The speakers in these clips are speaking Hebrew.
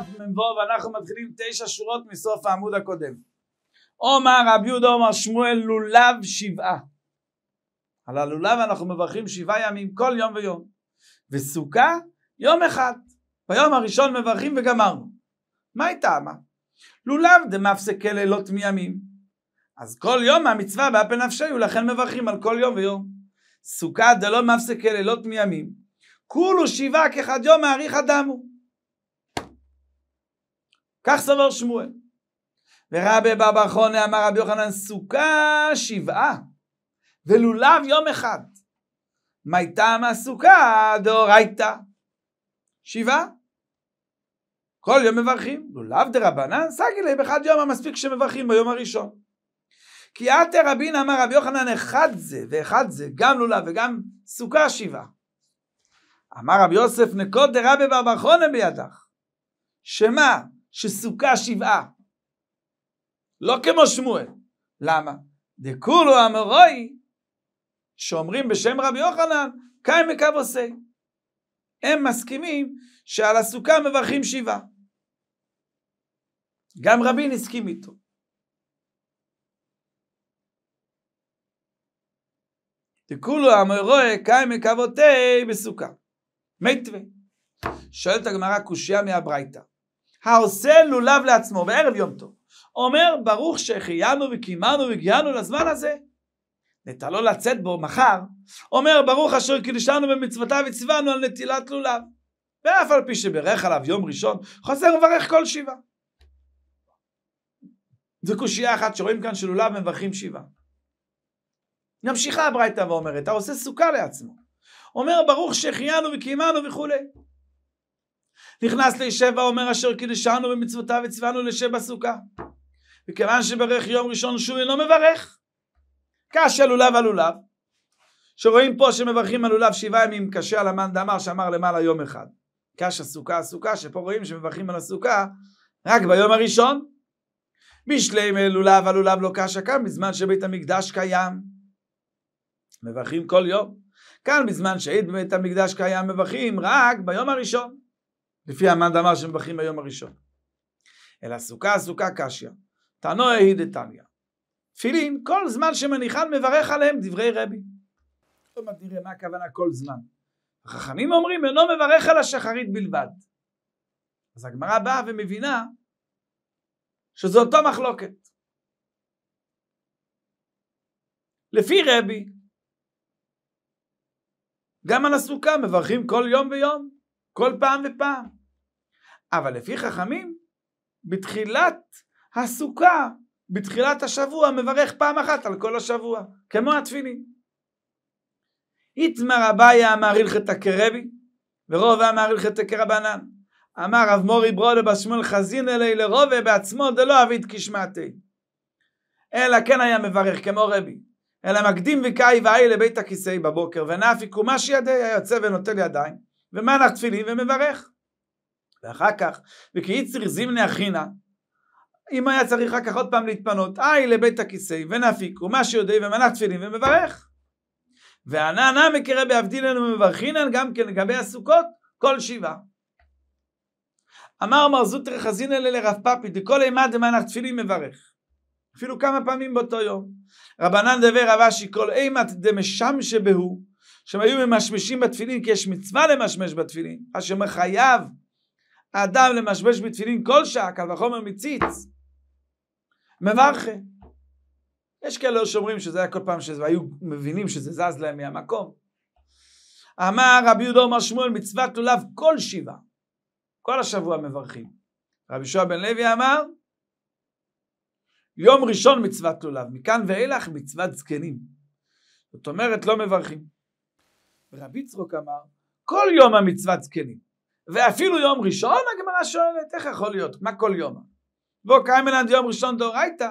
דף מ"ו ואנחנו מתחילים תשע שורות מסוף העמוד הקודם. עומר רבי יהודה עומר שמואל לולב שבעה. על הלולב אנחנו מברכים שבעה ימים כל יום ויום. וסוכה יום אחד. ביום הראשון מברכים וגמרנו. מה היא טעמה? לולב דמפסקי לילות מימים. אז כל יום המצווה באפי נפשי ולכן מברכים על כל יום ויום. סוכה דלא מפסקי לילות מימים. כולו שבעה כחד יום מאריך אדמו. כך סבר שמואל. ורבי בבא חונה אמר רבי יוחנן סוכה שבעה ולולב יום אחד. מי טעמה סוכה דאורייתא. שבעה. כל יום מברכים. לולב דרבנן סגי סגילי בחד יום המספיק שמברכים ביום הראשון. כי עתה רבין אמר רבי יוחנן אחד זה ואחד זה גם לולב וגם סוכה שבעה. אמר רבי יוסף נקוד דרבי בר חונה בידך. שמה שסוכה שבעה. לא כמו שמואל. למה? דכולו אמרוי, שאומרים בשם רבי יוחנן, קיים מקו עושה. הם מסכימים שעל הסוכה מברכים שבעה. גם רבין הסכים איתו. תקולו אמרוה קיים מקוותי בסוכה. מתווה. שואלת הגמרא קושייה מהברייתא. העושה לולב לעצמו בערב יום טוב. אומר ברוך שהחיינו וקיימנו והגיענו לזמן הזה. נטע לא לצאת בו מחר. אומר ברוך אשר קידשנו במצוותיו הצוונו על נטילת לולב. ואף על פי שברך עליו יום ראשון, חוזר ומברך כל שבעה. זו קושייה אחת שרואים כאן שלולב מברכים שבעה. נמשיכה הברייתא ואומרת, העושה סוכה לעצמו. אומר ברוך שהחיינו וקיימנו וכולי. נכנס לישבע, אומר אשר קידשנו במצוותיו וצוונו לשבע סוכה. וכיוון שברך יום ראשון שוב אינו לא מברך. קשה לולב על לולב. שרואים פה שמברכים על לולב שבעה ימים, קשה על המן דאמר שאמר למעלה יום אחד. קשה סוכה סוכה שפה רואים שמברכים על הסוכה רק ביום הראשון. בשלם לולב על לולב לא קשה כאן בזמן שבית המקדש קיים. מברכים כל יום. כאן בזמן שהיית בבית המקדש קיים מברכים רק ביום הראשון. לפי המאן דאמר שמבכים ביום הראשון. אלא סוכה סוכה קשיא, תנו יהי דתניא. תפילין, כל זמן שמניחן מברך עליהם דברי רבי. לא מעט נראה מה הכוונה כל זמן. החכמים אומרים אינו מברך על השחרית בלבד. אז הגמרא באה ומבינה שזו אותו מחלוקת. לפי רבי, גם על הסוכה מברכים כל יום ויום, כל פעם ופעם. אבל לפי חכמים, בתחילת הסוכה, בתחילת השבוע, מברך פעם אחת על כל השבוע, כמו התפילין. איתמר אביה אמר הלכת הקרבי, ורוב אמר הלכת הקרבנן. אמר רב מורי ברודה בשמואל חזין אלי לרובה בעצמו דלא אביד כשמעתי. אלא כן היה מברך כמו רבי. אלא מקדים וקאי ואי לבית הכיסא בבוקר, ונאפי קומש ידי, היה יוצא ונוטל ידיים, ומנח תפילין ומברך. ואחר כך, וכי יצר זימנה אחינה, אם היה צריך אחר כך עוד פעם להתפנות, היי לבית הכיסא, ונפיק, ומה שיודע, ומנח תפילין, ומברך. וענה נא מקרא בעבדינן ומברכינן, גם כן לגבי הסוכות, כל שבעה. אמר מר זוטר חזינא לרב פאפי, דכל אימה דמנח תפילין מברך. אפילו כמה פעמים באותו יום. רבנן דבר רב אשי, כל אימת דמשמשה בהו, שהם היו ממשמשים בתפילין, כי יש מצווה למשמש בתפילין, אשר מחייב האדם למשבש בתפילין כל שעה, קל וחומר מציץ. מברכה. יש כאלה שאומרים שזה היה כל פעם שהיו מבינים שזה זז להם מהמקום. אמר רבי יהודה אומר שמואל מצוות לולב כל שבעה. כל השבוע מברכים. רבי שועה בן לוי אמר יום ראשון מצוות לולב, מכאן ואילך מצוות זקנים. זאת אומרת לא מברכים. רבי צרוק אמר כל יום המצוות זקנים. ואפילו יום ראשון, הגמרא שואלת, איך יכול להיות? מה כל יום? בוא קיימלנד יום ראשון דאורייתא,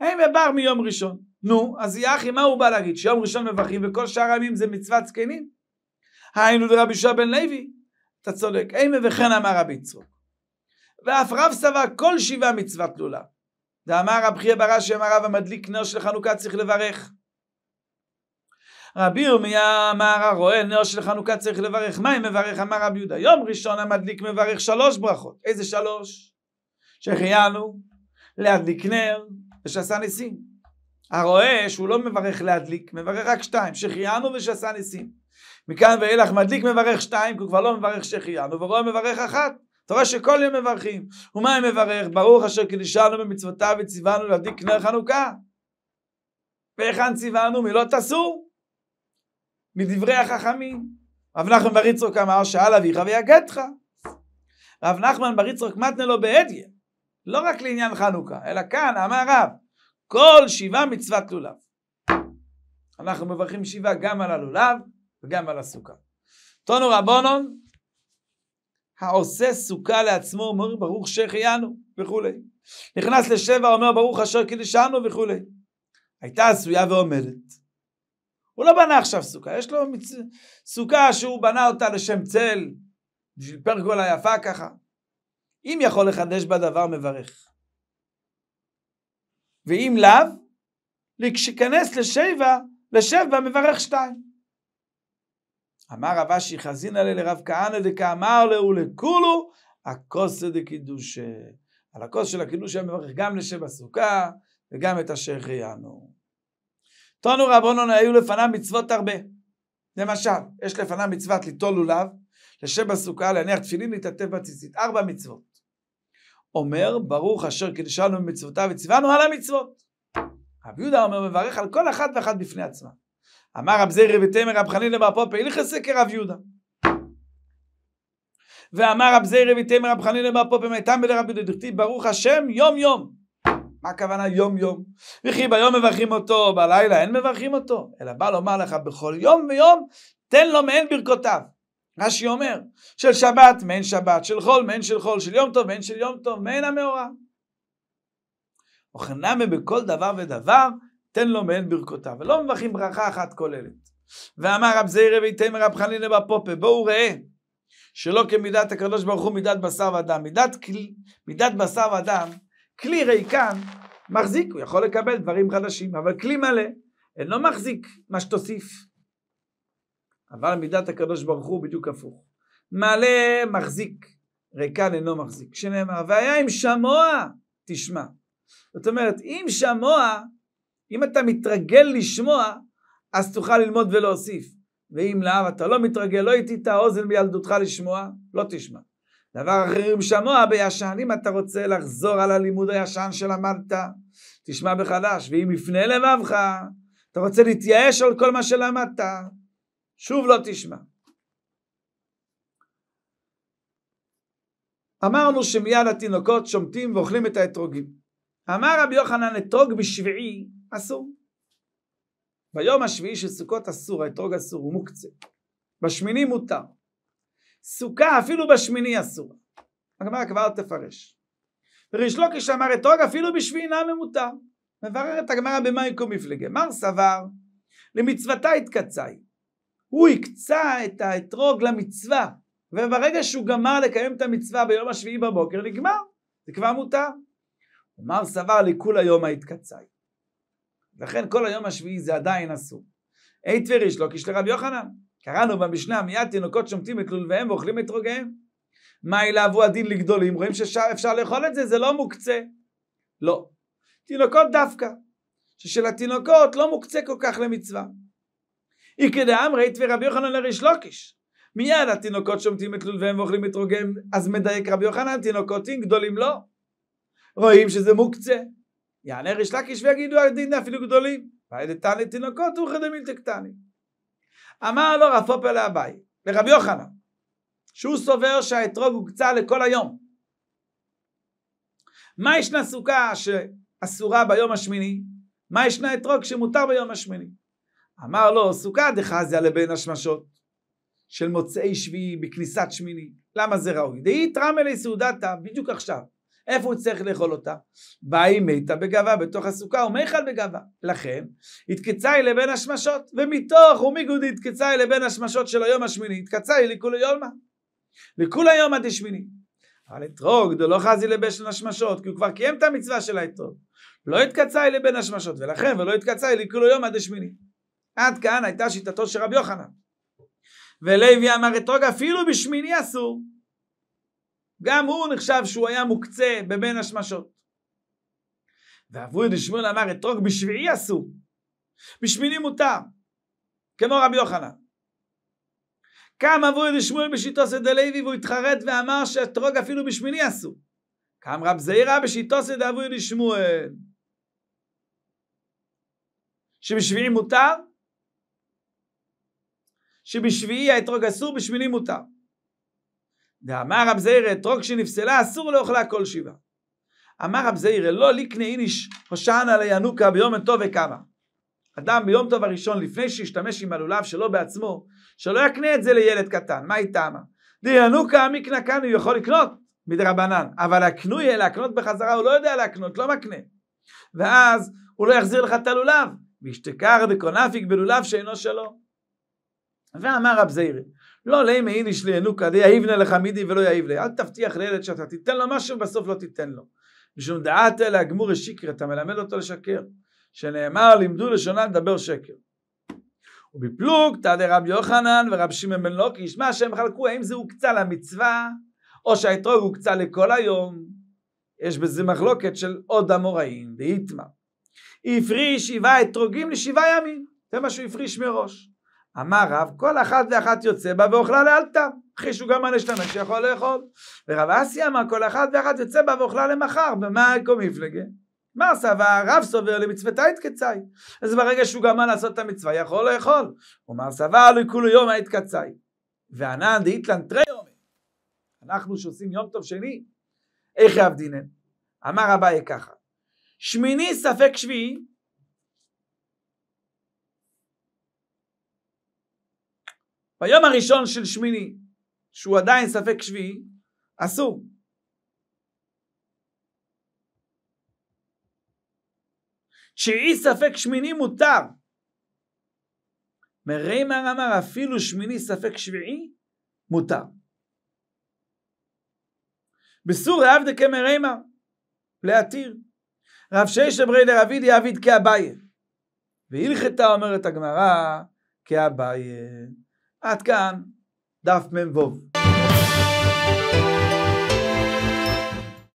הם בבר מיום ראשון. נו, אז יחי, מה הוא בא להגיד? שיום ראשון מברכים וכל שאר הימים זה מצוות זקנים? היינו דרבי שועה בן לוי, אתה צודק, אימה וכן אמר רבי יצחוק. ואף רב סבר כל שבעה מצוות לולה. ואמר רב חייא ברש"י אמר רב המדליק נר של חנוכה צריך לברך. רבי ירמיה אמר הרואה נר של חנוכה צריך לברך. מים מברך? אמר רבי יהודה. יום ראשון המדליק מברך שלוש ברכות. איזה שלוש? שהחיינו להדליק נר ושעשה ניסים. הרואה שהוא לא מברך להדליק, מברך רק שתיים, שהחיינו ושעשה ניסים. מכאן ואילך מדליק מברך שתיים, כי הוא כבר לא מברך שהחיינו, ורואה מברך אחת. אתה רואה שכל יום מברכים. ומה הם מברך? ברוך אשר קידשנו במצוותיו וציוונו להדליק נר חנוכה. והיכן ציוונו? מילות אסור. מדברי החכמים. רב נחמן בר יצחק אמר שאל אביך ויגדך. רב נחמן בר יצחק מתנה לו בהדיה. לא רק לעניין חנוכה, אלא כאן אמר רב, כל שבעה מצוות לולב. אנחנו מברכים שבעה גם על הלולב וגם על הסוכה. תונו רבונון, העושה סוכה לעצמו אומר ברוך שהחיינו וכולי. נכנס לשבע אומר ברוך אשר קידשנו וכולי. הייתה עשויה ועומדת. הוא לא בנה עכשיו סוכה, יש לו מצ... סוכה שהוא בנה אותה לשם צל, בשביל פרגולה יפה ככה. אם יכול לחדש בדבר, מברך. ואם לאו, כשיכנס לשבע, לשבע מברך שתיים. אמר רב אשי חזינא לי לרב כהנא דקאמר להו לכולו הכוסא דקידוש. על הכוס של הקידוש היה מברך גם לשבע סוכה וגם את אשר חיינו. תנו רבונון היו לפניו מצוות הרבה. למשל, יש לפניו מצוות ליטול לולב, לשם בסוכה, להניח תפילין, להתעטף בציצית. ארבע מצוות. אומר, ברוך אשר קדשנו במצוותיו וציוונו על המצוות. רבי יהודה אומר, מברך על כל אחת ואחת בפני עצמה. אמר רב זירי ותמר רב חנין לבר פופא, פופי, סקר רב יהודה. ואמר רב זירי ותמר רב חנין לבר פופא, מיתם בלרבי דדכתיב, ברוך השם יום יום. מה הכוונה יום-יום? וכי ביום מברכים אותו, בלילה אין מברכים אותו, אלא בא לומר לך בכל יום ויום, תן לו מעין ברכותיו. רש"י אומר, של שבת מעין שבת, של חול מעין של חול, של יום טוב מעין של יום טוב, מעין המאורע. וכנאמה בכל דבר ודבר, תן לו מעין ברכותיו. ולא מברכים ברכה אחת כוללת. ואמר רב זעירי ויתמר רב חנינא בפופה, בואו ראה, שלא כמידת הקדוש ברוך הוא מידת בשר ודם. מידת, מידת בשר ודם כלי ריקן מחזיק, הוא יכול לקבל דברים חדשים, אבל כלי מלא אינו מחזיק מה שתוסיף. אבל מידת הקדוש ברוך הוא בדיוק הפוך. מלא מחזיק, ריקן אינו מחזיק, שנאמר, והיה אם שמוע תשמע. זאת אומרת, אם שמוע, אם אתה מתרגל לשמוע, אז תוכל ללמוד ולהוסיף. ואם לאו אתה לא מתרגל, לא הטיטה אוזן מילדותך לשמוע, לא תשמע. דבר אחר עם שמוע בישן, אם אתה רוצה לחזור על הלימוד הישן שלמדת, תשמע בחדש, ואם יפנה לבבך, אתה רוצה להתייאש על כל מה שלמדת, שוב לא תשמע. אמרנו שמיד התינוקות שומטים ואוכלים את האתרוגים. אמר רבי יוחנן, אתרוג בשביעי אסור. ביום השביעי של סוכות אסור, האתרוג אסור, הוא מוקצה. בשמיני מותר. סוכה אפילו בשמיני אסור. הגמרא כבר תפרש. וריש לוקיש אמר אתרוג אפילו בשביעינה ממותר. מבררת הגמרא במאי קומיפלגה. מר סבר למצוותה התקצאי. הוא הקצה את האתרוג למצווה, וברגע שהוא גמר לקיים את המצווה ביום השביעי בבוקר, נגמר, זה כבר מותר. אמר סבר לכול היום ההתקצאי. לכן כל היום השביעי זה עדיין אסור. אי תבריש לא כשל רבי יוחנן. קראנו במשנה, מיד תינוקות שומטים את לולביהם ואוכלים את רוגיהם. מה ילהבו הדין לגדולים? רואים שאפשר לאכול את זה, זה לא מוקצה. לא. תינוקות דווקא, ששל התינוקות לא מוקצה כל כך למצווה. איקא דאמרי ורבי יוחנן לריש לוקיש. מיד התינוקות שומטים את לולביהם ואוכלים את רוגיהם, אז מדייק רבי יוחנן, תינוקותים גדולים לא. רואים שזה מוקצה. יענה ריש לקיש ויגידו הדין אפילו גדולים. וידתני תינוקות וכדמילתא קטנים. אמר לו רב פופר לאביי, לרבי יוחנן, שהוא סובר שהאתרוג הוקצה לכל היום. מה ישנה סוכה שאסורה ביום השמיני? מה ישנה אתרוג שמותר ביום השמיני? אמר לו, סוכה דחזיה לבין השמשות של מוצאי שביעי בכניסת שמיני. למה זה ראוי? דהי תרמלי סעודתה בדיוק עכשיו. איפה הוא צריך לאכול אותה? באי מתה בגאווה, בתוך הסוכה ומיכל בגאווה. לכן, התקצאי לבין השמשות, ומתוך ומיגודי התקצאי לבין השמשות של היום השמיני, התקצאי לכולי יולמה. לכולי יולמה דשמיני. אבל אתרוג דלא חזי לבין השמשות, כי הוא כבר קיים את המצווה של האתרוג. לא התקצאי לבין השמשות, ולכן ולא התקצאי לכולי יולמה דשמיני. עד כאן הייתה שיטתו של רבי יוחנן. ולוי אמר אתרוג אפילו בשמיני אסור. גם הוא נחשב שהוא היה מוקצה בבין השמשות. ועבוד שמואל אמר אתרוג בשביעי עשו, בשמיני מותר, כמו רבי יוחנן. קם עבוד שמואל בשיטו סדלוי והוא התחרט ואמר שאתרוג אפילו בשמיני עשו. קם רב זעירה בשיטו סדעבוד שמואל. שבשביעי מותר, שבשביעי האתרוג אסור, בשמיני מותר. דאמר רב זיירא אתרוג שנפסלה אסור לאוכלה כל שבעה. אמר רב זיירא לא ליקנה איניש הושענה לינוקה ביום טוב וקמה. אדם ביום טוב הראשון לפני שישתמש עם הלולב שלו בעצמו שלא יקנה את זה לילד קטן מה היא טעמה? דינוקה עמיקנא כאן הוא יכול לקנות מדרבנן אבל הקנויה להקנות בחזרה הוא לא יודע להקנות לא מקנה ואז הוא לא יחזיר לך את הלולב וישתכר דקונפיק בלולב שאינו שלו. ואמר רב זיירא לא לימי ייניש לינוקא דייבנה לך מידי ולא יעיב לי. אל תבטיח לילד שאתה תיתן לו משהו ובסוף לא תיתן לו. משום דעת אלה הגמור השקר, אתה מלמד אותו לשקר. שנאמר לימדו לשונה לדבר שקר. ובפלוג תעדי רבי יוחנן ורב שמעון בן לוקי, מה שהם חלקו, האם זה הוקצה למצווה, או שהאתרוג הוקצה לכל היום. יש בזה מחלוקת של עוד אמוראים, ואיתמר. הפריש שבעה אתרוגים לשבעה ימים, זה מה שהוא הפריש מראש. אמר רב, כל אחת ואחת יוצא בה ואוכלה לאלתר. אחי שהוא גם על אשתנה שיכול לאכול. ורב אסי אמר, כל אחת ואחת יוצא בה ואוכלה למחר. במה קומיפלגה? מה עשה? והרב סובר למצוותה התקצאי. אז ברגע שהוא גמר לעשות את המצווה, יכול לאכול. הוא אמר סבר לו כולו יום ההתקצאי. וענן דאיתלן תרי יום. אנחנו שעושים יום טוב שני, איך רב אמר רבי ככה, שמיני ספק שביעי ביום הראשון של שמיני, שהוא עדיין ספק שביעי, אסור. תשיעי ספק שמיני מותר. מריימר אמר אפילו שמיני ספק שביעי מותר. בסור עבדה כמריימר, להתיר. רב שיש אברי דרביד יעביד כאביי. והלכתה אומרת הגמרא כאביי. עד כאן דף מ"ו.